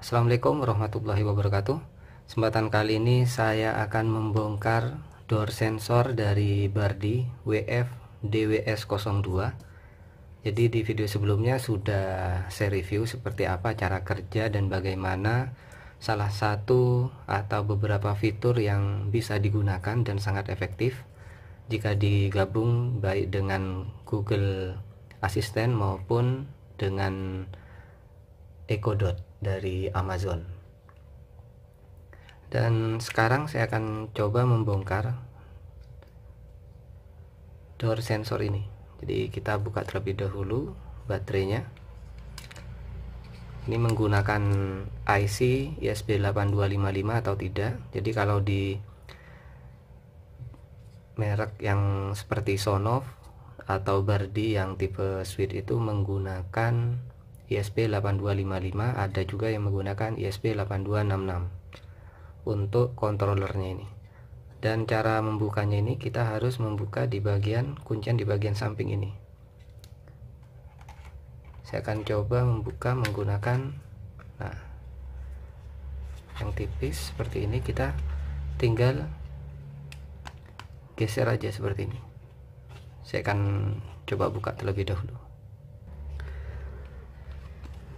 Assalamualaikum warahmatullahi wabarakatuh Kesempatan kali ini saya akan membongkar door sensor dari Bardi WF DWS02 Jadi di video sebelumnya sudah saya review seperti apa cara kerja dan bagaimana salah satu atau beberapa fitur yang bisa digunakan dan sangat efektif jika digabung baik dengan Google Assistant maupun dengan EcoDot dari Amazon. Dan sekarang saya akan coba membongkar door sensor ini. Jadi kita buka terlebih dahulu baterainya. Ini menggunakan IC USB 8255 atau tidak. Jadi kalau di merek yang seperti Sonoff atau Bardi yang tipe switch itu menggunakan ISP8255 ada juga yang menggunakan ISP8266 untuk kontrolernya ini dan cara membukanya ini kita harus membuka di bagian kuncian di bagian samping ini saya akan coba membuka menggunakan nah yang tipis seperti ini kita tinggal geser aja seperti ini saya akan coba buka terlebih dahulu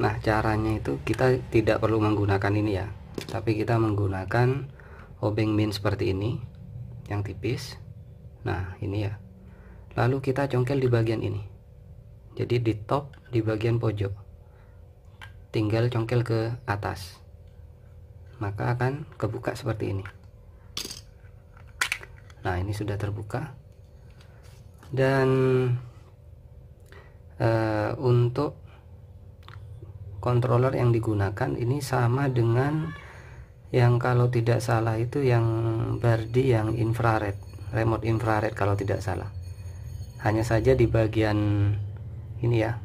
Nah caranya itu kita tidak perlu menggunakan ini ya Tapi kita menggunakan obeng min seperti ini Yang tipis Nah ini ya Lalu kita congkel di bagian ini Jadi di top di bagian pojok Tinggal congkel ke atas Maka akan kebuka seperti ini Nah ini sudah terbuka Dan Uh, untuk controller yang digunakan ini sama dengan yang kalau tidak salah itu yang Bardi yang infrared remote infrared kalau tidak salah hanya saja di bagian ini ya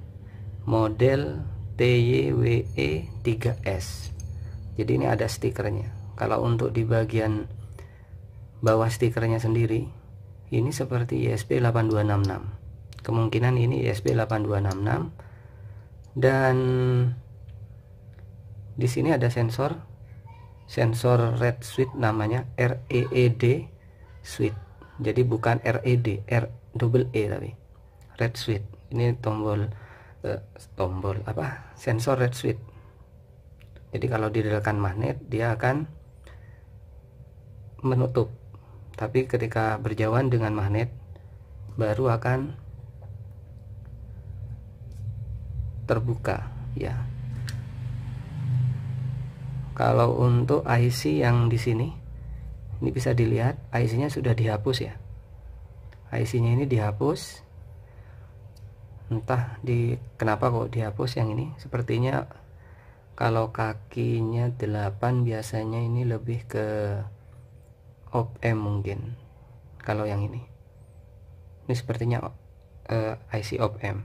model TYWE 3S jadi ini ada stikernya kalau untuk di bagian bawah stikernya sendiri ini seperti ISP 8266 kemungkinan ini ISP 8266 dan di sini ada sensor sensor red switch namanya REED switch jadi bukan RED R double E tapi red switch ini tombol eh, tombol apa sensor red switch jadi kalau didekatkan magnet dia akan menutup tapi ketika berjauhan dengan magnet baru akan terbuka ya kalau untuk IC yang di sini, ini bisa dilihat IC-nya sudah dihapus ya. IC-nya ini dihapus. Entah di kenapa kok dihapus yang ini. Sepertinya kalau kakinya 8 biasanya ini lebih ke op M mungkin. Kalau yang ini. Ini sepertinya uh, eh, IC op M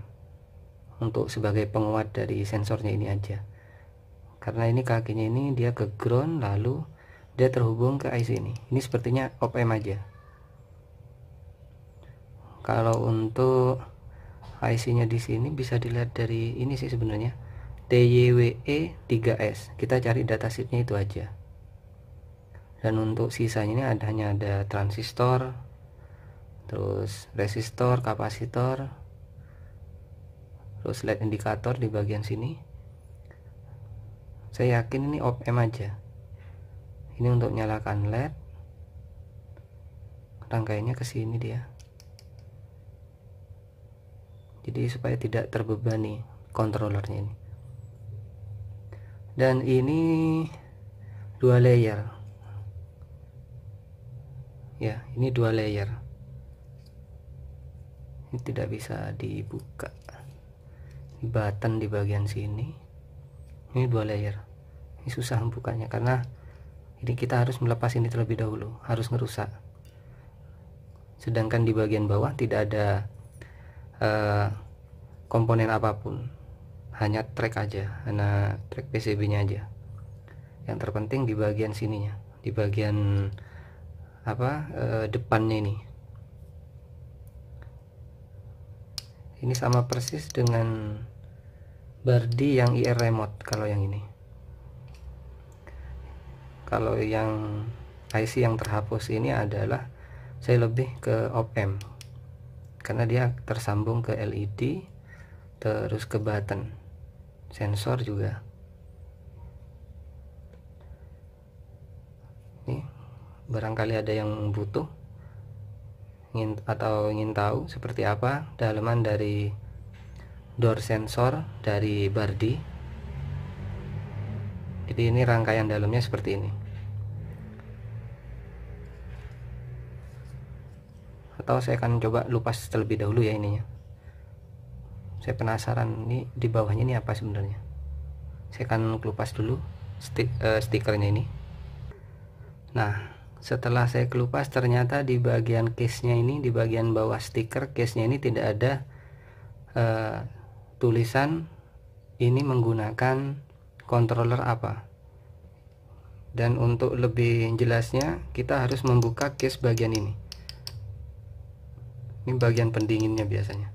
untuk sebagai penguat dari sensornya ini aja karena ini kakinya ini dia ke ground lalu dia terhubung ke IC ini ini sepertinya op amp aja kalau untuk IC nya di sini bisa dilihat dari ini sih sebenarnya TYWE 3S kita cari datasheetnya itu aja dan untuk sisanya ini ada hanya ada transistor terus resistor kapasitor terus LED indikator di bagian sini saya yakin ini op M aja ini untuk nyalakan led rangkaiannya ke sini dia jadi supaya tidak terbebani kontrolernya ini dan ini dua layer ya ini dua layer ini tidak bisa dibuka button di bagian sini ini dua layer ini susah membukanya karena ini kita harus melepas ini terlebih dahulu harus ngerusak sedangkan di bagian bawah tidak ada uh, komponen apapun hanya track aja hanya track PCB nya aja yang terpenting di bagian sininya di bagian apa eh, depannya ini ini sama persis dengan Berdi yang IR remote kalau yang ini kalau yang IC yang terhapus ini adalah saya lebih ke op-amp karena dia tersambung ke LED terus ke button sensor juga ini barangkali ada yang butuh ingin atau ingin tahu seperti apa dalaman dari door sensor dari Bardi jadi ini rangkaian dalamnya seperti ini atau saya akan coba lupas terlebih dahulu ya ininya saya penasaran ini di bawahnya ini apa sebenarnya saya akan kelupas dulu stik, uh, eh, stikernya ini nah setelah saya kelupas ternyata di bagian case nya ini di bagian bawah stiker case nya ini tidak ada uh, tulisan ini menggunakan controller apa dan untuk lebih jelasnya kita harus membuka case bagian ini ini bagian pendinginnya biasanya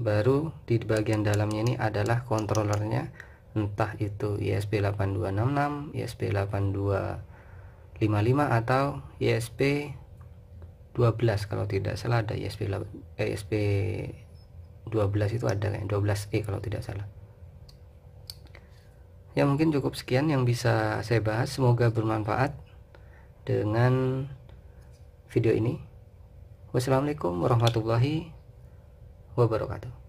baru di bagian dalamnya ini adalah kontrolernya, entah itu ISP8266 ISP8255 atau ISP12 kalau tidak salah ada ISP, eh, ISP 12 itu ada kan 12E kalau tidak salah ya mungkin cukup sekian yang bisa saya bahas semoga bermanfaat dengan video ini wassalamualaikum warahmatullahi wabarakatuh